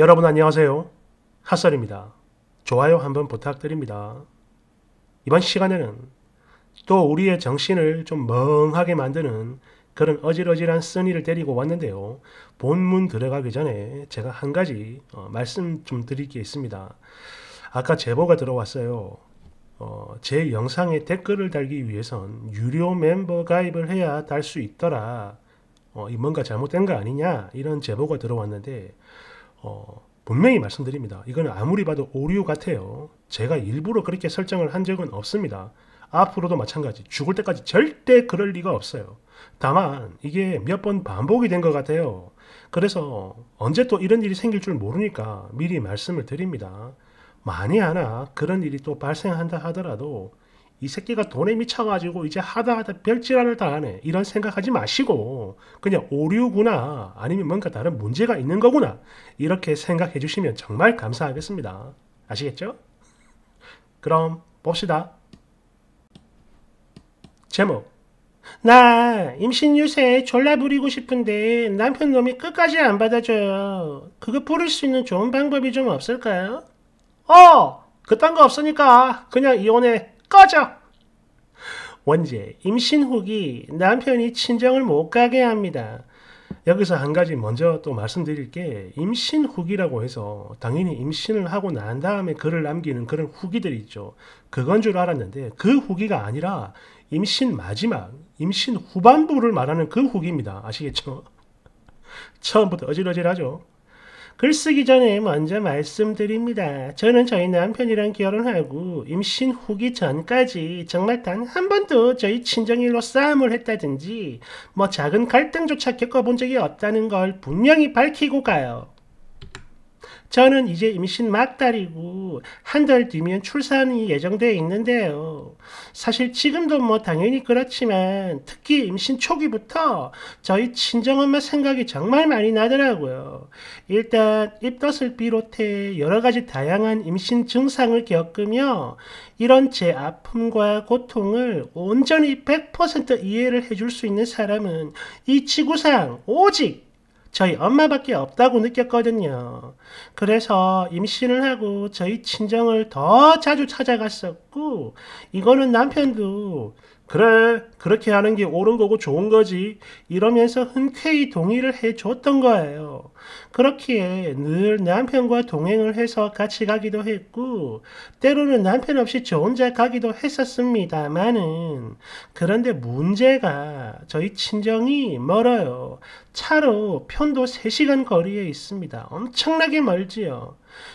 여러분 안녕하세요. 핫설입니다. 좋아요 한번 부탁드립니다. 이번 시간에는 또 우리의 정신을 좀 멍하게 만드는 그런 어질어질한 쓴이를 데리고 왔는데요. 본문 들어가기 전에 제가 한 가지 어, 말씀 좀 드릴 게 있습니다. 아까 제보가 들어왔어요. 어, 제 영상에 댓글을 달기 위해선 유료 멤버 가입을 해야 달 수 있더라. 어, 뭔가 잘못된 거 아니냐 이런 제보가 들어왔는데 어, 분명히 말씀드립니다. 이건 아무리 봐도 오류 같아요. 제가 일부러 그렇게 설정을 한 적은 없습니다. 앞으로도 마찬가지 죽을 때까지 절대 그럴 리가 없어요. 다만 이게 몇 번 반복이 된 것 같아요. 그래서 언제 또 이런 일이 생길 줄 모르니까 미리 말씀을 드립니다. 만이 하나 그런 일이 또 발생한다 하더라도 이 새끼가 돈에 미쳐가지고 이제 하다하다 별질환을당하네 이런 생각하지 마시고 그냥 오류구나 아니면 뭔가 다른 문제가 있는 거구나 이렇게 생각해 주시면 정말 감사하겠습니다 아시겠죠? 그럼 봅시다 제목 나 임신 유세 졸라 부리고 싶은데 남편 놈이 끝까지 안 받아줘요. 그거 부를 수 있는 좋은 방법이 좀 없을까요? 어! 그딴 거 없으니까 그냥 이혼해. 꺼져! 원제, 임신 후기 남편이 친정을 못 가게 합니다. 여기서 한 가지 먼저 또 말씀드릴 게 임신 후기라고 해서 당연히 임신을 하고 난 다음에 글을 남기는 그런 후기들이 있죠. 그건 줄 알았는데 그 후기가 아니라 임신 마지막, 임신 후반부를 말하는 그 후기입니다. 아시겠죠? 처음부터 어질어질하죠. 글 쓰기 전에 먼저 말씀드립니다. 저는 저희 남편이랑 결혼하고 임신 후기 전까지 정말 단 한 번도 저희 친정일로 싸움을 했다든지 뭐 작은 갈등조차 겪어본 적이 없다는 걸 분명히 밝히고 가요. 저는 이제 임신 막달이고 한 달 뒤면 출산이 예정되어 있는데요. 사실 지금도 뭐 당연히 그렇지만 특히 임신 초기부터 저희 친정엄마 생각이 정말 많이 나더라고요. 일단 입덧을 비롯해 여러 가지 다양한 임신 증상을 겪으며 이런 제 아픔과 고통을 온전히 100% 이해를 해줄 수 있는 사람은 이 지구상 오직 저희 엄마밖에 없다고 느꼈거든요. 그래서 임신을 하고 저희 친정을 더 자주 찾아갔었고 이거는 남편도 그래 그렇게 하는 게 옳은 거고 좋은 거지 이러면서 흔쾌히 동의를 해줬던 거예요. 그렇기에 늘 남편과 동행을 해서 같이 가기도 했고 때로는 남편 없이 저 혼자 가기도 했었습니다만은 그런데 문제가 저희 친정이 멀어요. 차로 편도 3시간 거리에 있습니다. 엄청나게 멀지요.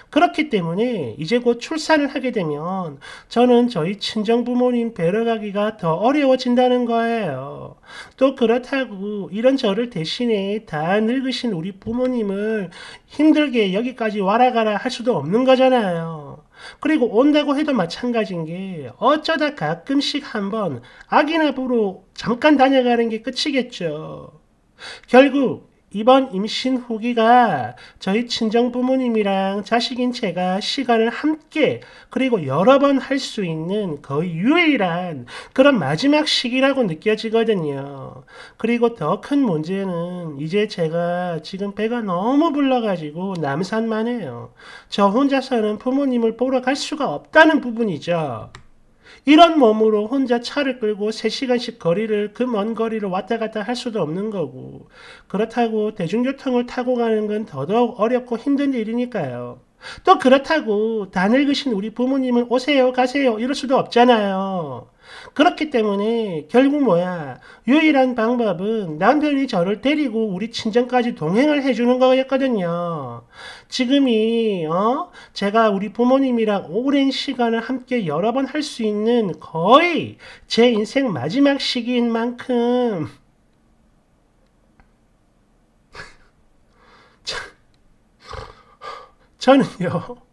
그렇기 때문에 이제 곧 출산을 하게 되면 저는 저희 친정 부모님 뵈러 가기가 더 어려워진다는 거예요. 또 그렇다고 이런 저를 대신에 다 늙으신 우리 부모님을 힘들게 여기까지 와라 가라 할 수도 없는 거잖아요. 그리고 온다고 해도 마찬가지인 게 어쩌다 가끔씩 한번 아기나 보러 잠깐 다녀가는 게 끝이겠죠. 결국 이번 임신 후기가 저희 친정 부모님이랑 자식인 제가 시간을 함께 그리고 여러 번 할 수 있는 거의 유일한 그런 마지막 시기라고 느껴지거든요. 그리고 더 큰 문제는 이제 제가 지금 배가 너무 불러가지고 남산만 해요. 저 혼자서는 부모님을 보러 갈 수가 없다는 부분이죠. 이런 몸으로 혼자 차를 끌고 3시간씩 거리를 그 먼 거리를 왔다 갔다 할 수도 없는 거고 그렇다고 대중교통을 타고 가는 건 더더욱 어렵고 힘든 일이니까요. 또 그렇다고 다 늙으신 우리 부모님은 오세요 가세요 이럴 수도 없잖아요. 그렇기 때문에 결국 뭐야 유일한 방법은 남편이 저를 데리고 우리 친정까지 동행을 해주는 거였거든요. 지금이 어 제가 우리 부모님이랑 오랜 시간을 함께 여러 번 할 수 있는 거의 제 인생 마지막 시기인 만큼 저는요.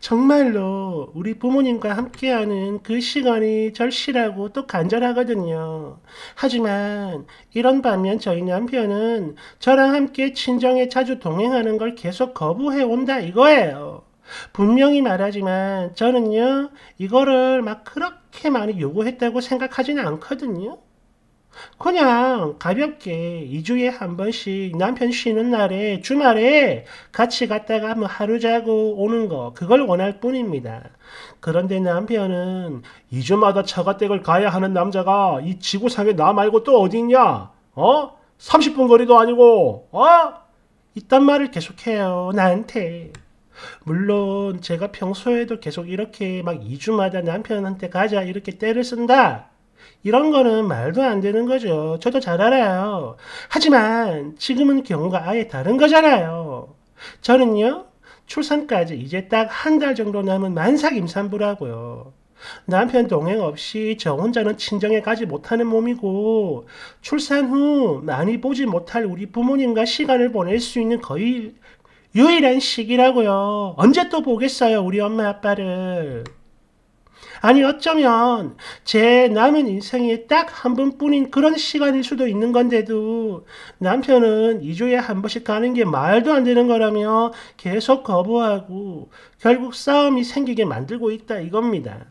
정말로 우리 부모님과 함께하는 그 시간이 절실하고 또 간절하거든요. 하지만 이런 반면 저희 남편은 저랑 함께 친정에 자주 동행하는 걸 계속 거부해 온다 이거예요. 분명히 말하지만 저는요, 이거를 막 그렇게 많이 요구했다고 생각하지는 않거든요. 그냥 가볍게 2주에 한 번씩 남편 쉬는 날에 주말에 같이 갔다가 뭐 하루 자고 오는 거 그걸 원할 뿐입니다. 그런데 남편은 2주마다 차가댁을 가야 하는 남자가 이 지구상에 나 말고 또어딨냐 어? 30분 거리도 아니고 어? 이딴 말을 계속해요 나한테. 물론 제가 평소에도 계속 이렇게 막 2주마다 남편한테 가자 이렇게 때를 쓴다. 이런 거는 말도 안 되는 거죠. 저도 잘 알아요. 하지만 지금은 경우가 아예 다른 거잖아요. 저는요, 출산까지 이제 딱 한 달 정도 남은 만삭 임산부라고요. 남편 동행 없이 저 혼자는 친정에 가지 못하는 몸이고 출산 후 많이 보지 못할 우리 부모님과 시간을 보낼 수 있는 거의 유일한 시기라고요. 언제 또 보겠어요, 우리 엄마 아빠를. 아니 어쩌면 제 남은 인생에 딱 한 번뿐인 그런 시간일 수도 있는 건데도 남편은 2주에 한 번씩 가는 게 말도 안 되는 거라며 계속 거부하고 결국 싸움이 생기게 만들고 있다 이겁니다.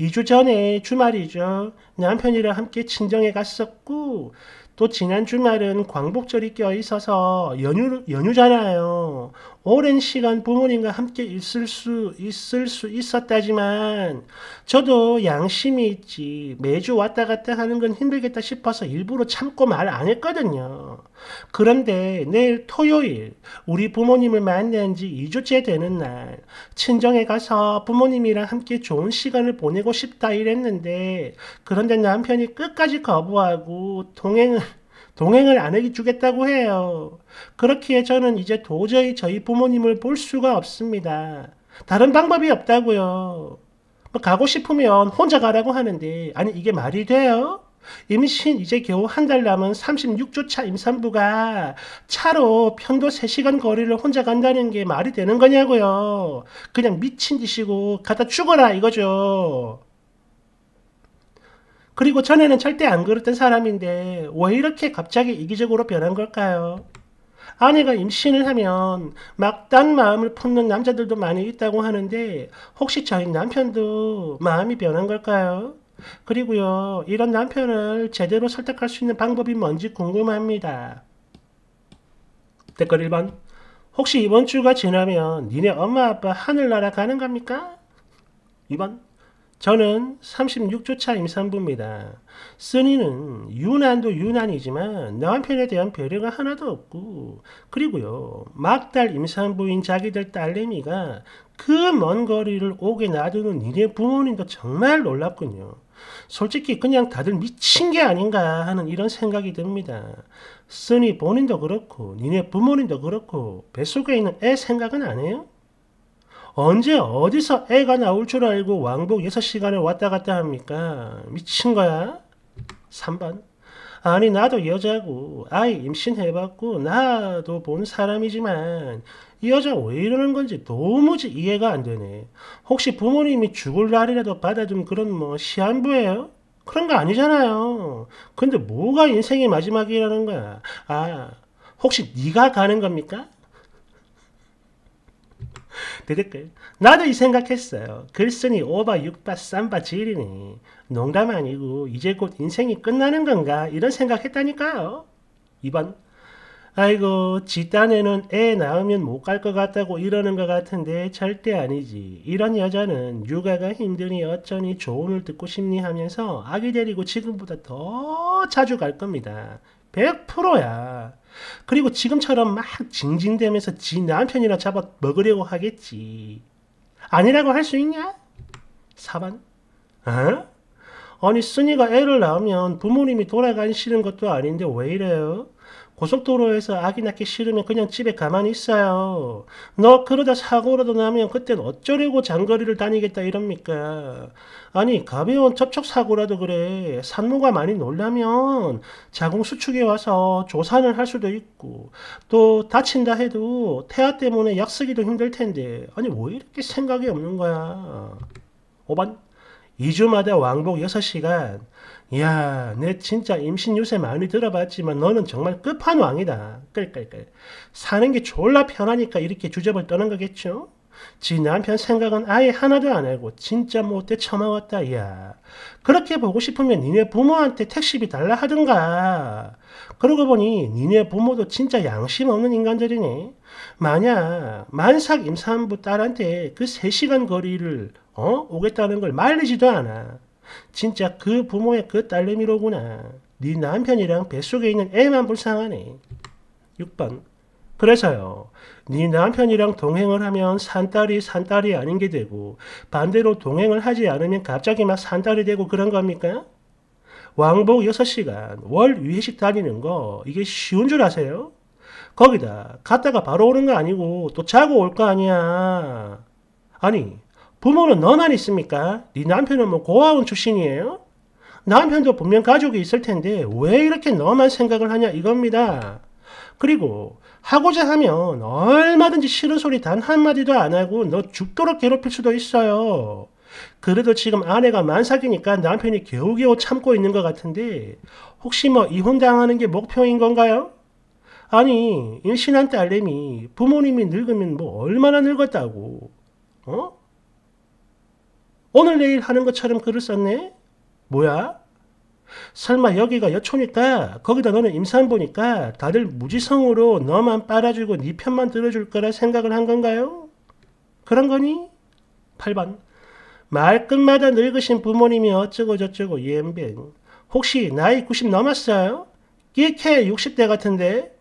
2주 전에 주말이죠. 남편이랑 함께 친정에 갔었고 또 지난 주말은 광복절이 껴 있어서 연휴, 연휴잖아요. 오랜 시간 부모님과 함께 있을 수 있을 수 있었다지만 저도 양심이 있지 매주 왔다 갔다 하는 건 힘들겠다 싶어서 일부러 참고 말 안 했거든요. 그런데 내일 토요일 우리 부모님을 만난 지 2주째 되는 날 친정에 가서 부모님이랑 함께 좋은 시간을 보내고 싶다 이랬는데 그런데 남편이 끝까지 거부하고 동행을 동행을 안 해주겠다고 해요. 그렇기에 저는 이제 도저히 저희 부모님을 볼 수가 없습니다. 다른 방법이 없다고요. 뭐 가고 싶으면 혼자 가라고 하는데 아니 이게 말이 돼요? 임신 이제 겨우 한 달 남은 36주차 임산부가 차로 편도 3시간 거리를 혼자 간다는 게 말이 되는 거냐고요. 그냥 미친 짓이고 갖다 죽어라 이거죠. 그리고 전에는 절대 안 그랬던 사람인데 왜 이렇게 갑자기 이기적으로 변한 걸까요? 아내가 임신을 하면 막단 마음을 품는 남자들도 많이 있다고 하는데 혹시 저희 남편도 마음이 변한 걸까요? 그리고요, 이런 남편을 제대로 설득할 수 있는 방법이 뭔지 궁금합니다. 댓글 1번. 혹시 이번 주가 지나면 니네 엄마 아빠 하늘나라 가는 겁니까? 2번. 저는 36조차 임산부입니다. 쓰니는 유난도 유난이지만 남편에 대한 배려가 하나도 없고 그리고요 막달 임산부인 자기들 딸내미가 그 먼 거리를 오게 놔두는 니네 부모님도 정말 놀랍군요. 솔직히 그냥 다들 미친 게 아닌가 하는 이런 생각이 듭니다. 쓰니 본인도 그렇고 니네 부모님도 그렇고 뱃속에 있는 애 생각은 안 해요? 언제 어디서 애가 나올 줄 알고 왕복 6시간을 왔다 갔다 합니까? 미친 거야? 3번 아니 나도 여자고 아이 임신해봤고 나도 본 사람이지만 이 여자 왜 이러는 건지 도무지 이해가 안 되네. 혹시 부모님이 죽을 날이라도 받아둔 그런 뭐 시한부예요? 그런 거 아니잖아요. 근데 뭐가 인생의 마지막이라는 거야. 아 혹시 네가 가는 겁니까? 댓글 나도 이 생각했어요. 글쓴이 5바, 6바, 3바 지리니 농담 아니고 이제 곧 인생이 끝나는 건가 이런 생각했다니까요. 2번 아이고 지딴에는 애 낳으면 못 갈 것 같다고 이러는 것 같은데 절대 아니지. 이런 여자는 육아가 힘드니 어쩌니 조언을 듣고 싶니 하면서 아기 데리고 지금보다 더 자주 갈 겁니다. 100%야. 그리고 지금처럼 막 징징대면서 지 남편이나 잡아 먹으려고 하겠지. 아니라고 할 수 있냐? 4번. 어? 아니, 순이가 애를 낳으면 부모님이 돌아가시는 것도 아닌데 왜 이래요? 고속도로에서 아기 낳기 싫으면 그냥 집에 가만히 있어요. 너 그러다 사고라도 나면 그땐 어쩌려고 장거리를 다니겠다 이럽니까? 아니 가벼운 접촉사고라도 그래. 산모가 많이 놀라면 자궁 수축에 와서 조산을 할 수도 있고 또 다친다 해도 태아 때문에 약 쓰기도 힘들 텐데 아니 왜 이렇게 생각이 없는 거야. 오반 2주마다 왕복 6시간. 이야, 내 진짜 임신 유세 많이 들어봤지만 너는 정말 끝판왕이다. 끌끌끌. 사는 게 졸라 편하니까 이렇게 주접을 떠는 거겠죠? 지 남편 생각은 아예 하나도 안 하고 진짜 못돼 처먹었다 야 그렇게 보고 싶으면 니네 부모한테 택시비 달라 하든가 그러고 보니 니네 부모도 진짜 양심 없는 인간들이네 만약 만삭 임산부 딸한테 그 3시간 거리를 어? 오겠다는 걸 말리지도 않아 진짜 그 부모의 그 딸내미로구나 네 남편이랑 뱃속에 있는 애만 불쌍하네 6번 그래서요. 네 남편이랑 동행을 하면 산딸이 산딸이 아닌 게 되고 반대로 동행을 하지 않으면 갑자기 막 산딸이 되고 그런 겁니까? 왕복 6시간 월 위회식 다니는 거 이게 쉬운 줄 아세요? 거기다 갔다가 바로 오는 거 아니고 또 자고 올 거 아니야. 아니 부모는 너만 있습니까? 네 남편은 뭐 고아원 출신이에요? 남편도 분명 가족이 있을 텐데 왜 이렇게 너만 생각을 하냐 이겁니다. 그리고 하고자 하면 얼마든지 싫은 소리 단 한마디도 안 하고 너 죽도록 괴롭힐 수도 있어요. 그래도 지금 아내가 만삭이니까 남편이 겨우겨우 참고 있는 것 같은데 혹시 뭐 이혼당하는 게 목표인 건가요? 아니 임신한 딸내미 부모님이 늙으면 뭐 얼마나 늙었다고 어? 오늘 내일 하는 것처럼 글을 썼네? 뭐야? 설마 여기가 여초니까 거기다 너는 임산부니까 다들 무지성으로 너만 빨아주고 네 편만 들어줄 거라 생각을 한 건가요? 그런 거니? 8번 말끝마다 늙으신 부모님이 어쩌고 저쩌고 이엠뱅 혹시 나이 90 넘었어요? 끼케 60대 같은데?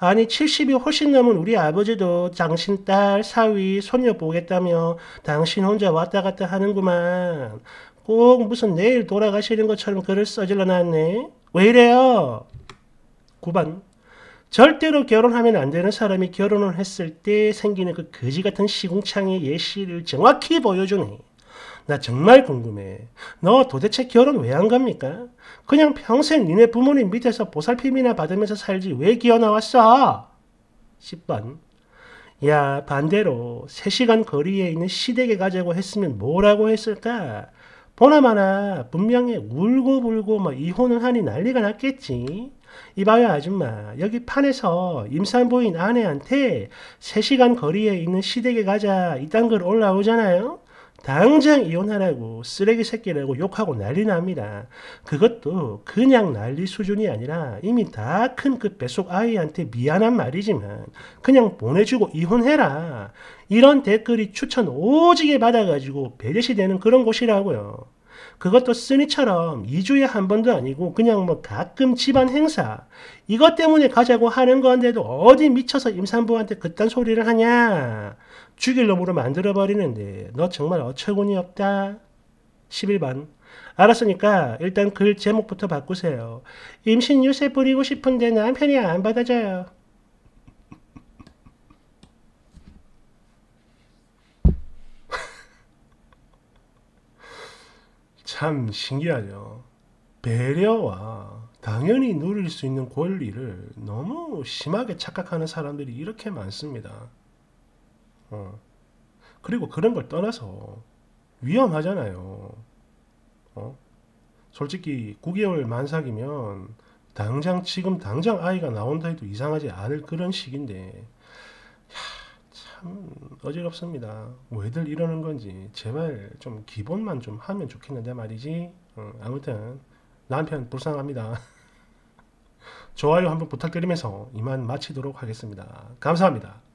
아니 70이 훨씬 넘은 우리 아버지도 당신 딸, 사위, 손녀 보겠다며 당신 혼자 왔다 갔다 하는구만. 꼭 무슨 내일 돌아가시는 것처럼 글을 써질러 놨네. 왜 이래요? 9번 절대로 결혼하면 안 되는 사람이 결혼을 했을 때 생기는 그 거지 같은 시궁창의 예시를 정확히 보여주네. 나 정말 궁금해. 너 도대체 결혼 왜 한 겁니까? 그냥 평생 니네 부모님 밑에서 보살핌이나 받으면서 살지 왜 기어 나왔어? 10번. 야, 반대로 3시간 거리에 있는 시댁에 가자고 했으면 뭐라고 했을까? 보나마나 분명히 울고불고 뭐 이혼을 하니 난리가 났겠지. 이봐요 아줌마 여기 판에서 임산부인 아내한테 3시간 거리에 있는 시댁에 가자 이딴 글 올라오잖아요. 당장 이혼하라고 쓰레기 새끼라고 욕하고 난리 납니다. 그것도 그냥 난리 수준이 아니라 이미 다 큰 그 뱃속 아이한테 미안한 말이지만 그냥 보내주고 이혼해라. 이런 댓글이 추천 오지게 받아가지고 배제시 되는 그런 곳이라고요. 그것도 쓰니처럼 2주에 한 번도 아니고 그냥 뭐 가끔 집안 행사 이것 때문에 가자고 하는 건데도 어디 미쳐서 임산부한테 그딴 소리를 하냐 죽일 놈으로 만들어버리는데 너 정말 어처구니 없다. 11번 알았으니까 일단 글 제목부터 바꾸세요. 임신 유세 뿌리고 싶은데 남편이 안 받아줘요. 참 신기하죠. 배려와 당연히 누릴 수 있는 권리를 너무 심하게 착각하는 사람들이 이렇게 많습니다. 어. 그리고 그런 걸 떠나서 위험하잖아요. 어? 솔직히 9개월 만삭이면 당장 지금 당장 아이가 나온다 해도 이상하지 않을 그런 시기인데 참 어지럽습니다. 왜들 이러는 건지 제발 좀 기본만 좀 하면 좋겠는데 말이지. 어, 아무튼 남편 불쌍합니다. 좋아요 한번 부탁드리면서 이만 마치도록 하겠습니다. 감사합니다.